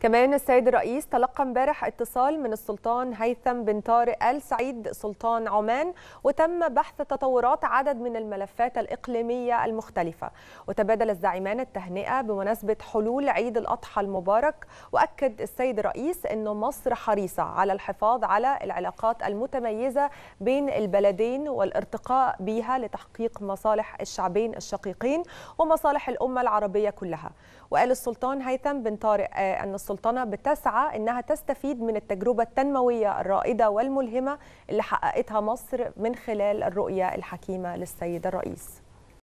كمان السيد الرئيس تلقى امبارح اتصال من السلطان هيثم بن طارق ال سعيد سلطان عمان وتم بحث تطورات عدد من الملفات الاقليميه المختلفه وتبادل الزعيمان التهنئه بمناسبه حلول عيد الاضحى المبارك واكد السيد الرئيس ان مصر حريصه على الحفاظ على العلاقات المتميزه بين البلدين والارتقاء بها لتحقيق مصالح الشعبين الشقيقين ومصالح الامه العربيه كلها وقال السلطان هيثم بن طارق ان السلطنه بتسعى انها تستفيد من التجربه التنمويه الرائده والملهمه اللي حققتها مصر من خلال الرؤيه الحكيمه للسيد الرئيس